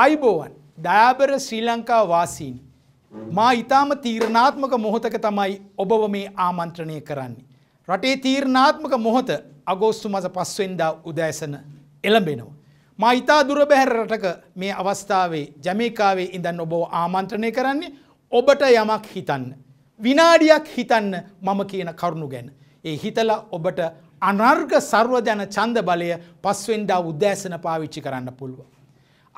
ආයිබෝවන් දයාබර ශ්‍රී ලංකා වාසීන් මා ඉතාම තීරණාත්මක මොහොතක තමයි ඔබව මේ ආමන්ත්‍රණය කරන්නේ. රටේ තීරණාත්මක මොහොත අගෝස්තු මස පස්වෙන්දා උදෑසන එළඹෙනවා. මා ඉතා දුරබැහැර රටක මේ අවස්ථාවේ ජමේකාවේ ඉඳන් ඔබව ආමන්ත්‍රණය කරන්නේ ඔබට යමක් හිතන්න. විනාඩියක් හිතන්න මම කියන කරුණු ගැන. ඒ හිතලා ඔබට අනර්ග සර්වජන චන්ද බලය පස්වෙන්දා උදෑසන පාවිච්චි කරන්න පුළුවන්.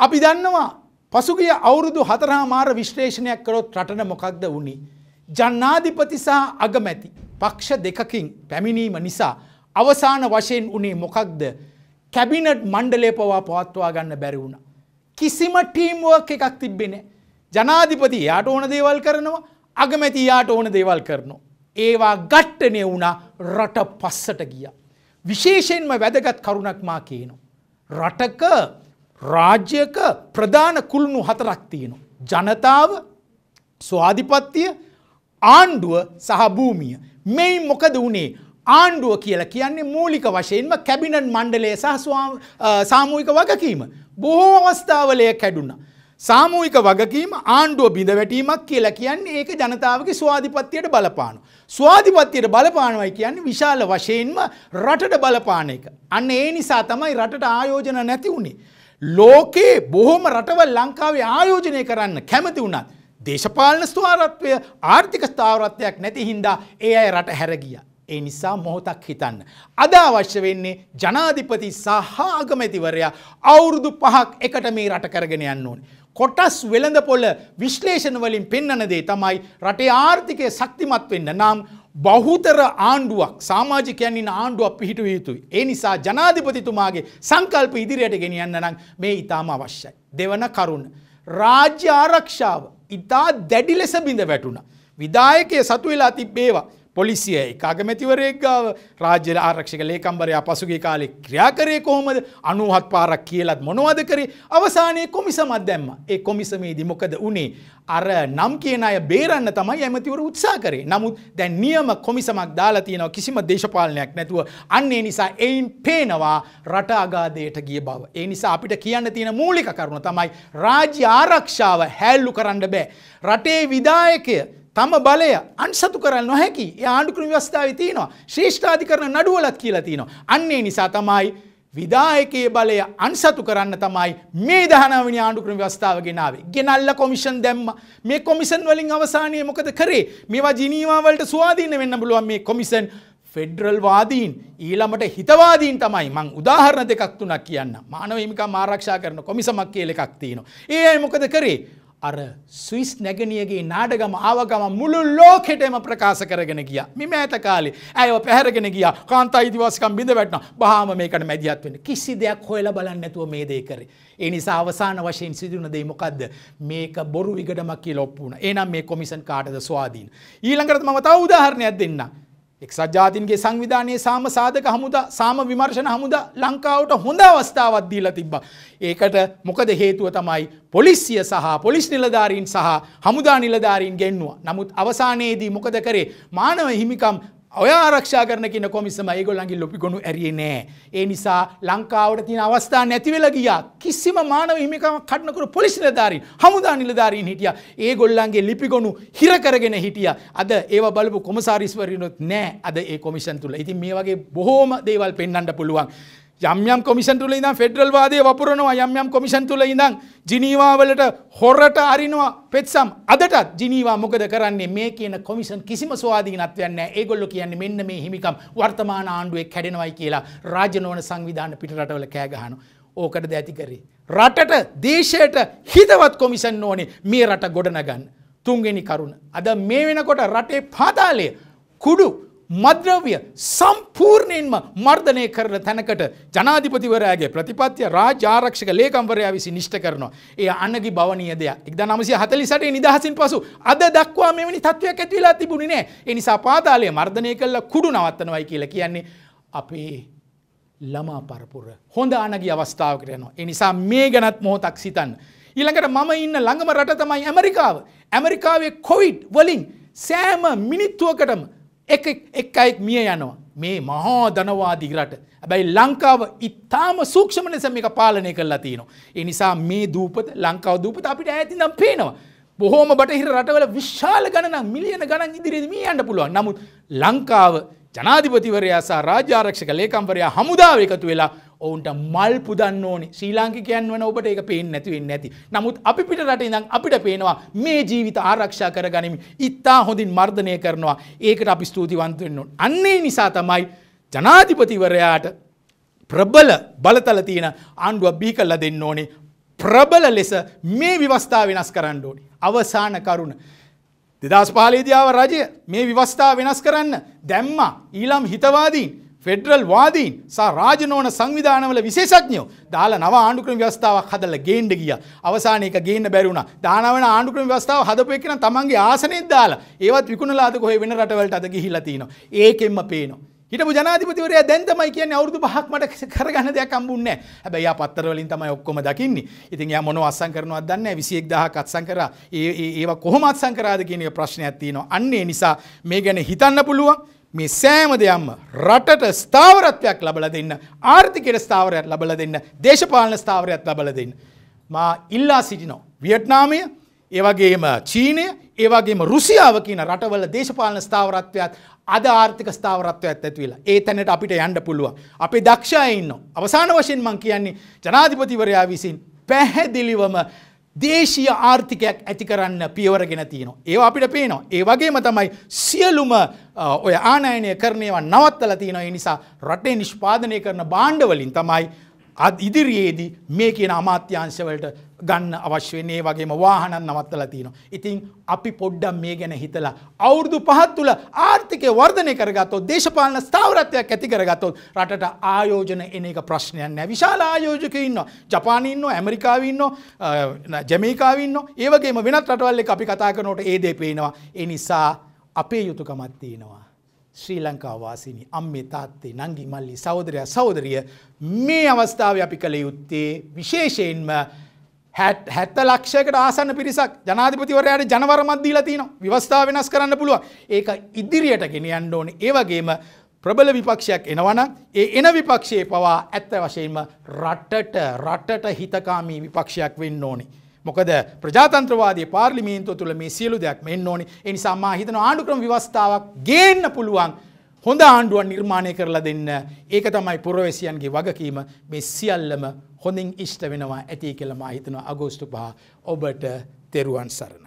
අපි දන්නවා පසුගිය අවුරුදු හතරහා මාර විශ්ලේෂණයක් කරොත් රටන මොකක්ද වුණි. ජන්නාධිපතිසා අගමැති පක්ෂ දෙකකින් පැමිණීම නිසා අවසාන වශයෙන් වනේ මොකක්ද කැබිනට් මණ්ඩලේ පවා පවත්වා ගන්න බැරි වුණ. කිසිම ටීම්ුවක් එකක් තිබ්බෙන. ජනාධිපති යාට ඕන දේවල් කරනවා අගමැති යාට ඕන දේවල් කරනවා. ඒවා ගට්ටනය වුණ රට පස්සට ගිය. විශේෂයෙන්ම වැදගත් කරුණක් මා කියනවා. රටක රාජ්‍යක ප්‍රධාන කුළුණු හතරක් තියෙනු. ජනතාව ස්වාධිපත්තිය ආණ්ඩුව සහ භූමිය. මෙයි මොකද වනේ ආණ්ඩුව කියලා කියන්නේ මූලික වශයෙන්ම කැබිනට් මණ්ඩලය සහ සාමූහික වගකීම. බොහෝ අවස්ථාවලය කැඩුණ. සාමූහික වගකීම ආණ්ඩුව බිඳවැටීමක් කියලා කියන්නේ ඒක ජනතාවගේ ස්වාධිපත්තියට බලපානු. ස්වාධිපත්තියට බලපානවයි කියන්නේ විශාල වශයෙන්ම රටට බලපාන එක. අන්න ඒ නිසා තමයි රටට ආයෝජන නැති වුණේ. ලෝකයේ බොහොම රටවල් ලංකාවේ ආයෝජනය කරන්න කැමති වුණත් දේශපාලන ස්ථාරත්වය ආර්ථික ස්ථාවරත්වයක් නැති හින්දා ඒ අය රට හැරගිය. ඒ නිසා මොහොතක් හිතන්න. අද අවශ්‍ය වෙන්නේ ජනාධිපති සහ අගමැතිවරයා අවුරුදු පහක් එකට මේ රට කරගෙන යන්න ඕනේ. කොටස් වෙළඳ පොළ විශ්ලේෂණ වලින් පෙන්වන දේ තමයි රටේ ආර්ථිකය ශක්තිමත් වෙන්න නම් බහුතර ආණ්ඩුවක් සාමාජිකයන්න්න ආණ්ඩුවක් පිහිටුව යුතුයි. ඒ නිසා ජනාධිපතිතුමාගේ සංකල්ප ඉදිරියට ගෙනියන්න නම් මේ ඉතාම අවශ්‍යයි. දෙවන කරුණ. රාජ්‍ය ආරක්ෂාව ඉතා දැඩි ලෙස බිඳ වැටුණ. විදායකය සතු වෙලා තිබ්බේවා පොලිසියයි අගමැතිවරයෙක් ගාව රාජ්‍ය ආරක්ෂක ලේකම්බරයා පසුගේ කාලෙ ක්‍රියාකරය කොහොමද අනුහත් පාරක් කියලත් මොනවද කරේ අවසානයේ කොමිසමත් දැම්ම ඒ කොමිසමේදී මොකද වනේ අර නම් කියන අය බේරන්න තමයි ඇමතිවර උත්සා කරේ නමුත් දැන් නියම කොමිසමක් දාලා තියෙනවා කිසිම දේශපාලනයක් නැතුව අන්නේ නිසා එයින් පේනවා රට අගාදයට ගිය බව ඒ නිසා අපිට කියන්න තියෙන මූලික කරුණ තමයි රාජ්‍ය ආරක්ෂාව හැල්ලු කරන්න බෑ රටේ විදායකය තම බලය අන්සතු කරන්න නොහැකි ආණ්ඩුක්‍රම ව්‍යවස්ථාව තියනවා ශ්‍රේෂ්ඨාධිකරන නඩුවලත් කියලා තියනවා. අන්නේ නිසා තමයි විදායකයේ බලය අන්සතු කරන්න තමයි මේ දහනවනි ආණ්ඩුක්‍රම ව්‍යවස්ථාව ගෙනාවේ. ගෙනල්ල කොමිෂන් දැම්ම මේ කොමිසන් වලින් අවසානයේ මොකද කරේ? මේවා ජිනීවා වලට ස්වාධීන වෙන්න පුළුවන් මේ කොමිෂන් ෆෙඩරල් වාදීන් ඊළමට හිතවාදීන් තමයි මං උදාහරණ දෙකක් තුනක් කියන්න. මානව හිමිකම් ආරක්ෂා කරන කොමිසමක් කියලා එකක් තියෙනවා. ඒ අය මොකද කරේ? අර ස්විස් නැගනියගේ නාඩගම ආවගම මුළු ලෝකෙටම ප්‍රකාශ කරගෙන ගිය මෙම ඇත කාලි ඇය පැහරගෙන ගිය කාන්තා ඉදිවාසිකම් බිඳ වැටන බහම මේකට මැදිියත් වෙන කිසි දෙයක් හොයල බලන්න නැතුව මේ දේකර. එනිසා අවසාන වශයෙන් සිදුන දේ මොකක්ද මේක බොරු විගඩමක් කිය ලොප්පුුණ එනම් මේ කොමිසන් කාටද ස්වාදීන්. ඊළඟට මතාව උදාහරණයක් දෙන්න. එක්සත් ජාතින්ගේ සංවිධානයේ සාම සාධක හමුදා සාම විමර්ශන හමුදා ලංකාවට හොඳ අවස්ථාවක් දීලා තිබ්බා. ඒකට මොකද හේතුව තමයි පොලිසිය සහ පොලිස් නිලධාරීන් සහ හමුදා නිලධාරීන් ගෙන්නුවා. නමුත් අවසානයේදී මොකද කරේ? මානව හිමිකම් ඔය ආරක්ෂා කරන කියන කොමිසම ඒගොල්ලන්ගේ ලොපිගොනු ඇරියේ නෑ. ඒ නිසා ලංකාවට තියෙන අවස්ථා නැති වෙලා ගියා. කිසිම මානව හිමිකමක් කඩනකරු පොලිස් නිලධාරීන්, හමුදා නිලධාරීන් හිටියා. ඒගොල්ලන්ගේ ලිපිගොනු හිර කරගෙන හිටියා. අද ඒව බලපු කොමසාරිස්වරිනුත් නෑ. අද ඒ කොමිෂන් තුල. ඉතින් මේ වගේ බොහෝම දේවල් පෙන්වන්න පුළුවන්. යම්යම් කොමිෂන් තුළ ඉඳම් ෆෙඩරල් වාදය වපුරනවා යම්යම් කොමිෂන් තුළ ඉඳං ජිනීවාවලට හොරට අරිනවා පෙත්සම් අදටත් ජිනීවා මොකද කරන්නේ මේ කියන කොමිෂන් කිසිම ස්වාධීනත්වයන්න ඒගොල්ලො කියන්නේ මෙන්න මේ හිමිකම් වර්තමාන ආණ්ඩුවේ කැඩෙනවයි කියලා රාජනෝන සංවිධාන පිටරටවල කෑගහනු ඕකට ද ඇතිකරේ. රටට දේශයට හිතවත් කොමිසන් ඕනේ මේ රට ගොඩනගන්න. තුන්ගෙනි කරුණ. අද මේ වෙනකොට රටේ පාතාලය කුඩු මද්‍රව්‍ය සම්පූර්ණයෙන්ම මර්ධනය කරන තැනකට ජනාධිපතිවරයාගේ ප්‍රතිපත්තිය රාජාරක්ෂක ලේකම්වරයා විසි නිෂ්ට කරනවා. ඒ අනගි භවනීය දෙයක් එක්ද නමසය හතලි සටේ නිදහසින් පසු අද දක්වා මෙවැනි තත්ත්වයක් ඇතිවෙලා තිබුණි නෑ එනිසා පාතාලය මර්ධනය කල්ල කුඩු නවත්තනවයි කියලා කියන්නේ අපේ ළමා පරපුර හොඳ අනගි අවස්ථාවකට යනවා. එනිසා මේ ගැනත් මොහොතක් සිතන්. ඊළඟට මම ඉන්න ළඟම රට තමයි ඇමරිකාව. ඇමරිකාවේ කොවිඩ් වලින් සෑම මිනිත්තුවකටම එක එක් අයෙක් මිය යනවා මේ මහා ධනවාදී රට ඇබැයි ලංකාව ඉත්තාම සූක්ෂම ලෙස මේක පාලනය කරලා තියෙනවා. ඒ නිසා මේ දූපත ලංකාව දූපත අපිට ඇතිනම් පේනවා. බොහෝම බටහිර රටවල විශාල ගණනක් මිලියන ගණන් ඉදිරියේදී මිය යන්න පුළුවන්. නමුත් ලංකාව ජනාධිපතිවරයා සහ රාජ්‍ය ආරක්ෂක ලේකම්වරයා හමුදාව එකතු වෙලා ඔවුන්ට මල් පුදන්න ඕනි ශ්‍රීලාංකිකයන් වන ඔබට ඒ පේෙන් නැතිවෙන්න ඇති. නමුත් අපි පිට රට ඉඳං අපිට පේනවා මේ ජීවිත ආරක්ෂා කරගනිමින් ඉත්තා හොඳින් මර්ධනය කරනවා ඒකට අපි ස්තුතිවන්තවෙන්නවා. අන්නේ නිසා තමයි ජනාධිපතිවරයාට ප්‍රබල බලතල තියෙන ආණ්ඩුව බී කල්ල දෙන්න ඕනේ ප්‍රබල ලෙස මේ විවස්ථා වෙනස් කරන්න ඕනි. අවසාන කරුණ. දෙදස් පාලේදියාව රජය මේ විවස්ථා වෙනස් කරන්න දැම්මා ඊළම් හිතවාදීන් ෆෙඩරල් වාදීන් සහ රාජනෝන සංවිධානවල විශේෂඥයෝ දාලා නව ආණ්ඩුක්‍රම ව්‍යවස්ථාවක් හදලා ගේන්න ගියා. අවසානයේ ඒක ගේන්න බැරි වුණා. දානවන ආණ්ඩුක්‍රම ව්‍යවස්ථාව හදපු එක නම් තමන්ගේ ආසනෙත් දාලා ඒවත් විකුණලා අද කොහේ වෙන රටවලට අද ගිහිල්ලා තිනවා. ඒකෙන්ම පේනවා. හිටපු ජනාධිපතිවරයා දැන් තමයි කියන්නේ අවුරුදු පහක් මට කරගන්න දෙයක් හම්බුන්නේ නැහැ. හැබැයි යා පත්තර වලින් තමයි ඔක්කොම දකින්නේ. ඉතින් යා මොනව අත්සන් කරනවද දන්නේ නැහැ. 21000ක් අත්සන් කරා. ඒ ඒවා කොහොම අත්සන් කරාද කියන ප්‍රශ්නයක් තියෙනවා. අන්න ඒ නිසා මේ ගැන හිතන්න පුළුවන්. මේ සෑම දෙයම්ම රටට ස්ථාවරත්වයක් ලබල දෙන්න ආර්ථිකයට ස්ථාවරයක් ලබල දෙන්න දේශපාලන ස්ථාවරයක් ලබල දෙන්න. මා ඉල්ලා සිටිනෝ. වියට්නාමය ඒවගේම චීනය ඒවගේම රුසියාව කියන රටවල දේශපාලන ස්ථාවරත්වයක් අද ආර්ථික ස්ථාවරත්වයක් ඇත්වෙලා ඒ තැනට අපිට යන්න පුළුව. අපේ දක්ෂයඉන්න. අවසාන වශයෙන් මං කියන්නේ ජනාධිපතිවරයා විසින් පැහැදිලිවම දේශීය ආර්ථිකයක් ඇති කරන්න පියවරගෙන තියෙනවා. ඒ අපිට පේනවා. ඒ වගේම තමයි සියලුම ඔය ආනයනය කරනයව නවත්තල තියෙනවා. ඒ නිසා රටේ නිෂ්පාදනය කරන බාණ්ඩවලින් තමයි ඉදිරියේදී මේ කියන අමාත්‍යංශවලට ගන්න අවශ්‍ය වෙන්නේ වගේම වාහනන් නවත්තලා තියෙනවා. ඉතින් අපි පොඩ්ඩක් මේ ගැන හිතලා අවුරුදු පහත් තුල ආර්ථිකය වර්ධනය කරගත්තොත් දේශපාලන ස්ථාවරත්වයක් ඇති කරගත්තොත් රටට ආයෝජන එන එක ප්‍රශ්නයක් නෑ. විශාල ආයෝජකයෝ ඉන්නවා. ජපානයේ ඉන්නවා, ඇමරිකාවේ ඉන්නවා, ජමයිකාවේ ඉන්නවා. ඒ වගේම වෙනත් රටවල් එක්ක අපි කතා කරනකොට ඒ දේ පේනවා. ඒ නිසා අපේ යුතුයකමක් තියෙනවා. ශ්‍රී ලංකා වාසිනි අම්මේ තාත්තේ නංගි මල්ලි සහෝදරයා සහෝදරිය මේ අවස්ථාවේ අපි කළ යුත්තේ විශේෂයෙන්ම හැත්ත ලක්ෂයකට ආසන්න පිරිසක් ජනාධිපතිවරයාට ජනවරමත්දීලා තියන ව්‍යවස්ථාව වෙනස් කරන්න පුළුවන් ඒක ඉදිරියට ගෙනියන්න ඕන ඒවගේම ප්‍රබල විපක්ෂයක් එනවන ඒ එන විපක්ෂයේ පවා ඇත්ත වශයෙන්ම රට්ටට රටට හිතකාමී විපක්ෂයක් වෙන්න ඕනි. මොකද ප්‍රජාතන්ත්‍රවාදය පාර්ලිමේන්තුව තුළ මේ සියලු දෙයක් මෙන්න ඕනි එනිසා මාහිතන ආණඩුක්‍රම ව්‍යවස්ථාවක් ගේන්න පුළුවන් හොඳ ආණ්ඩුවන් නිර්මාණය කරලා දෙන්න ඒක තමයි පුරවැසියන්ගේ වගකීම මේ සියල්ලම හොඳින් ඉෂ්ට වෙනවා ඇති කෙළමා හිතන අගෝස්ටු පහ ඔබට තෙරුවන් සරණ.